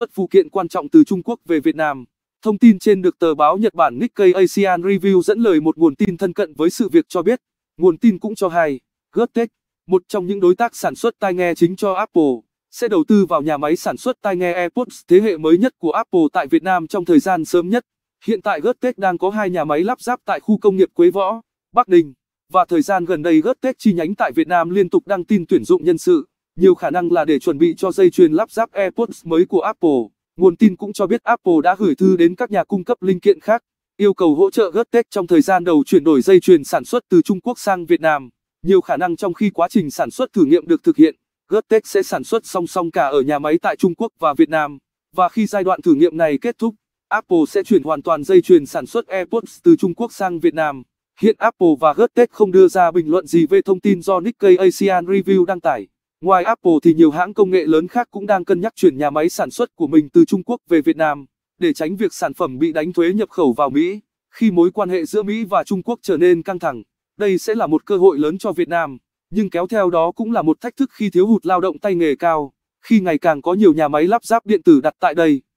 bất phụ kiện quan trọng từ Trung Quốc về Việt Nam. Thông tin trên được tờ báo Nhật Bản Nikkei Asian Review dẫn lời một nguồn tin thân cận với sự việc cho biết, nguồn tin cũng cho hay, Gottech, một trong những đối tác sản xuất tai nghe chính cho Apple, sẽ đầu tư vào nhà máy sản xuất tai nghe AirPods thế hệ mới nhất của Apple tại Việt Nam trong thời gian sớm nhất. Hiện tại Gottech đang có hai nhà máy lắp ráp tại khu công nghiệp Quế Võ, Bắc Ninh, và thời gian gần đây Gottech chi nhánh tại Việt Nam liên tục đăng tin tuyển dụng nhân sự nhiều khả năng là để chuẩn bị cho dây chuyền lắp ráp AirPods mới của Apple. Nguồn tin cũng cho biết Apple đã gửi thư đến các nhà cung cấp linh kiện khác, yêu cầu hỗ trợ Gottech trong thời gian đầu chuyển đổi dây chuyền sản xuất từ Trung Quốc sang Việt Nam. Nhiều khả năng trong khi quá trình sản xuất thử nghiệm được thực hiện, Gottech sẽ sản xuất song song cả ở nhà máy tại Trung Quốc và Việt Nam. Và khi giai đoạn thử nghiệm này kết thúc, Apple sẽ chuyển hoàn toàn dây chuyền sản xuất AirPods từ Trung Quốc sang Việt Nam. Hiện Apple và Gottech không đưa ra bình luận gì về thông tin do Nikkei Asian Review đăng tải. Ngoài Apple thì nhiều hãng công nghệ lớn khác cũng đang cân nhắc chuyển nhà máy sản xuất của mình từ Trung Quốc về Việt Nam để tránh việc sản phẩm bị đánh thuế nhập khẩu vào Mỹ. Khi mối quan hệ giữa Mỹ và Trung Quốc trở nên căng thẳng, đây sẽ là một cơ hội lớn cho Việt Nam, nhưng kéo theo đó cũng là một thách thức khi thiếu hụt lao động tay nghề cao, khi ngày càng có nhiều nhà máy lắp ráp điện tử đặt tại đây.